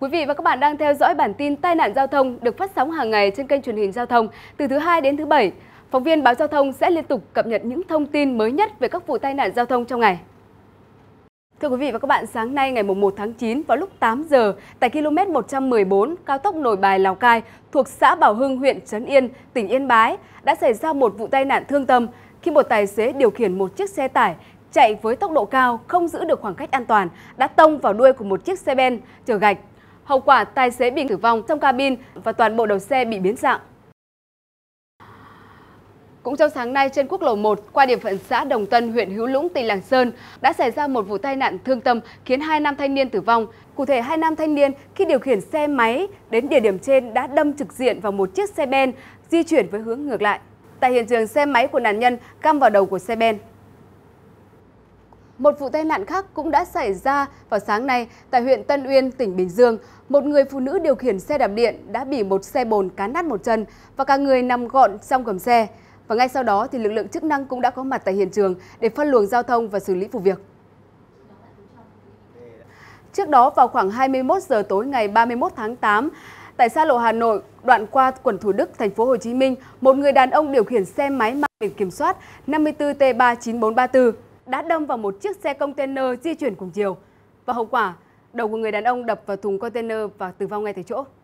Quý vị và các bạn đang theo dõi bản tin tai nạn giao thông được phát sóng hàng ngày trên kênh truyền hình giao thông từ thứ hai đến thứ bảy. Phóng viên báo giao thông sẽ liên tục cập nhật những thông tin mới nhất về các vụ tai nạn giao thông trong ngày. Thưa quý vị và các bạn, sáng nay ngày 1 tháng 9 vào lúc 8 giờ tại km 114 cao tốc Nội Bài Lào Cai thuộc xã Bảo Hưng, huyện Trấn Yên, tỉnh Yên Bái đã xảy ra một vụ tai nạn thương tâm khi một tài xế điều khiển một chiếc xe tải chạy với tốc độ cao không giữ được khoảng cách an toàn đã tông vào đuôi của một chiếc xe ben chở gạch Hậu quả tài xế bị tử vong trong cabin và toàn bộ đầu xe bị biến dạng. Cũng trong sáng nay trên quốc lộ 1 qua địa phận xã Đồng Tân, huyện Hữu Lũng, tỉnh Lạng Sơn đã xảy ra một vụ tai nạn thương tâm khiến hai nam thanh niên tử vong. Cụ thể hai nam thanh niên khi điều khiển xe máy đến địa điểm trên đã đâm trực diện vào một chiếc xe ben di chuyển với hướng ngược lại. Tại hiện trường xe máy của nạn nhân găm vào đầu của xe ben. Một vụ tai nạn khác cũng đã xảy ra vào sáng nay tại huyện Tân Uyên, tỉnh Bình Dương. Một người phụ nữ điều khiển xe đạp điện đã bị một xe bồn cán nát một chân và cả người nằm gọn trong gầm xe. Và ngay sau đó thì lực lượng chức năng cũng đã có mặt tại hiện trường để phân luồng giao thông và xử lý vụ việc. Trước đó vào khoảng 21 giờ tối ngày 31 tháng 8, tại xa lộ Hà Nội, đoạn qua quận Thủ Đức, thành phố Hồ Chí Minh, một người đàn ông điều khiển xe máy mang biển kiểm soát 54T39434 đã đâm vào một chiếc xe container di chuyển cùng chiều. Và hậu quả, đầu của người đàn ông đập vào thùng container và tử vong ngay tại chỗ.